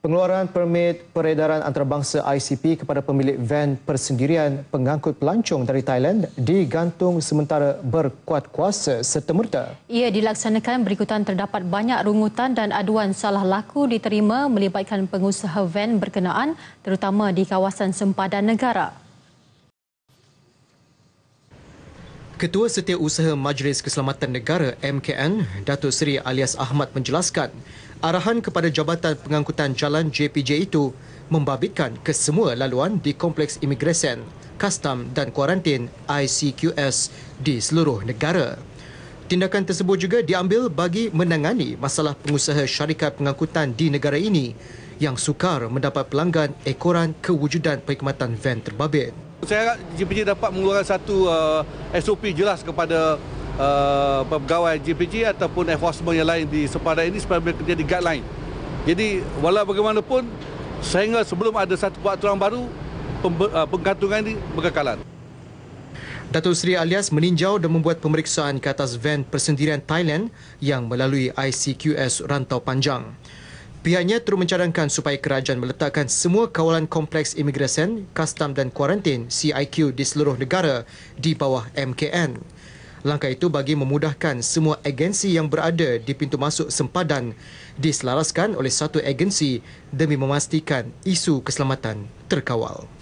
Pengeluaran permit peredaran antarabangsa ICP kepada pemilik van persendirian pengangkut pelancong dari Thailand digantung sementara berkuat kuasa serta Ia dilaksanakan berikutan terdapat banyak rungutan dan aduan salah laku diterima melibatkan pengusaha van berkenaan terutama di kawasan sempadan negara. Ketua Setiausaha Majlis Keselamatan Negara MKN, Datuk Seri alias Ahmad menjelaskan arahan kepada Jabatan Pengangkutan Jalan JPJ itu membabitkan kesemua laluan di Kompleks Imigresen, kastam dan Kuarantin ICQS di seluruh negara. Tindakan tersebut juga diambil bagi menangani masalah pengusaha syarikat pengangkutan di negara ini yang sukar mendapat pelanggan ekoran kewujudan perkhidmatan van terbabit. Saya harap JPJ dapat mengeluarkan satu uh, SOP jelas kepada uh, pegawai JPG ataupun enforcement yang lain di sempadan ini supaya mereka jadi guideline. Jadi walau bagaimanapun sehingga sebelum ada satu peraturan baru eh, penggantungan ini berkekalan. Datuk Seri Alias meninjau dan membuat pemeriksaan ke atas van persendirian Thailand yang melalui ICQS rantau panjang. Pihaknya terus mencadangkan supaya kerajaan meletakkan semua kawalan kompleks imigresen, kastam dan kuarantin CIQ di seluruh negara di bawah MKN. Langkah itu bagi memudahkan semua agensi yang berada di pintu masuk sempadan diselaraskan oleh satu agensi demi memastikan isu keselamatan terkawal.